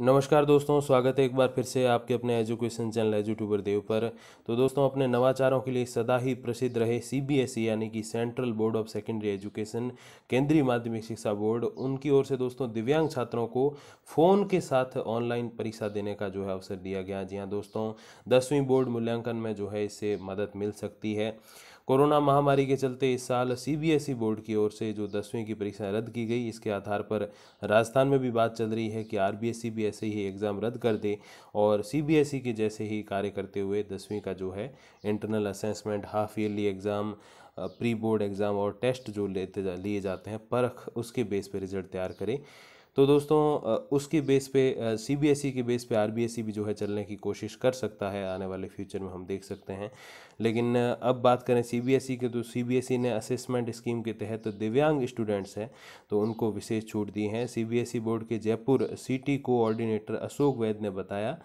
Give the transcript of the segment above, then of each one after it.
नमस्कार दोस्तों स्वागत है एक बार फिर से आपके अपने एजुकेशन चैनल एजूट्यूबर देव पर तो दोस्तों अपने नवाचारों के लिए सदा ही प्रसिद्ध रहे सीबीएसई e, यानी कि central board of secondary education केंद्रीय माध्यमिक शिक्षा बोर्ड उनकी ओर से दोस्तों दिव्यांग छात्रों को फ़ोन के साथ ऑनलाइन परीक्षा देने का जो है अवसर दिया गया जी हाँ दोस्तों दसवीं बोर्ड मूल्यांकन में जो है इससे मदद मिल सकती है कोरोना महामारी के चलते इस साल सीबीएसई e बोर्ड की ओर से जो दसवीं की परीक्षा रद्द की गई इसके आधार पर राजस्थान में भी बात चल रही है कि आर भी ऐसे ही एग्ज़ाम रद्द कर दे और सी e के जैसे ही कार्य करते हुए दसवीं का जो है internal assessment half yearly exam pre board exam और टेस्ट जो लेते लिए जाते हैं परख उसके बेस पर रिजल्ट तैयार करें तो दोस्तों उसकी बेस पे सीबीएसई e की बेस पे आरबीएसई e भी जो है चलने की कोशिश कर सकता है आने वाले फ्यूचर में हम देख सकते हैं लेकिन अब बात करें सीबीएसई e के तो सीबीएसई ने असेसमेंट स्कीम के तहत तो दिव्यांग स्टूडेंट्स हैं तो उनको विशेष छूट दी है सीबीएसई बोर्ड के जयपुर सिटी कोऑर्डिनेटर अशोक वैद ने बताया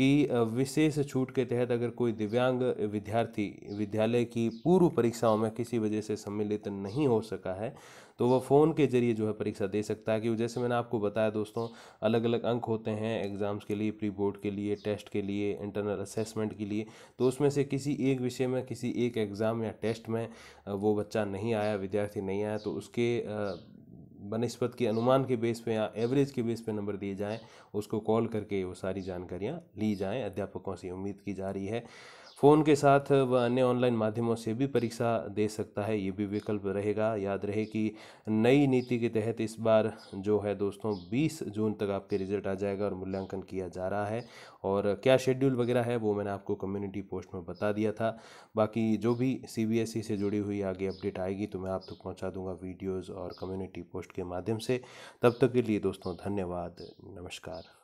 कि विशेष छूट के तहत अगर कोई दिव्यांग विद्यार्थी विद्यालय की पूर्व परीक्षाओं में किसी वजह से सम्मिलित नहीं हो सका है तो वह फ़ोन के जरिए जो है परीक्षा दे सकता है कि जैसे मैंने आपको बताया दोस्तों अलग अलग अंक होते हैं एग्ज़ाम्स के लिए प्री बोर्ड के लिए टेस्ट के लिए इंटरनल असेसमेंट के लिए तो उसमें से किसी एक विषय में किसी एक एग्ज़ाम या टेस्ट में वो बच्चा नहीं आया विद्यार्थी नहीं आया तो उसके बनस्पत के अनुमान के बेस पे या एवरेज के बेस पे नंबर दिए जाएँ उसको कॉल करके वो सारी जानकारियाँ ली जाएँ अध्यापकों से उम्मीद की जा रही है फ़ोन के साथ व अन्य ऑनलाइन माध्यमों से भी परीक्षा दे सकता है ये भी विकल्प रहेगा याद रहे कि नई नीति के तहत इस बार जो है दोस्तों 20 जून तक आपके रिजल्ट आ जाएगा और मूल्यांकन किया जा रहा है और क्या शेड्यूल वगैरह है वो मैंने आपको कम्युनिटी पोस्ट में बता दिया था बाकी जो भी सी से जुड़ी हुई आगे अपडेट आएगी तो मैं आप तक तो पहुँचा दूँगा वीडियोज़ और कम्युनिटी पोस्ट के माध्यम से तब तक के लिए दोस्तों धन्यवाद नमस्कार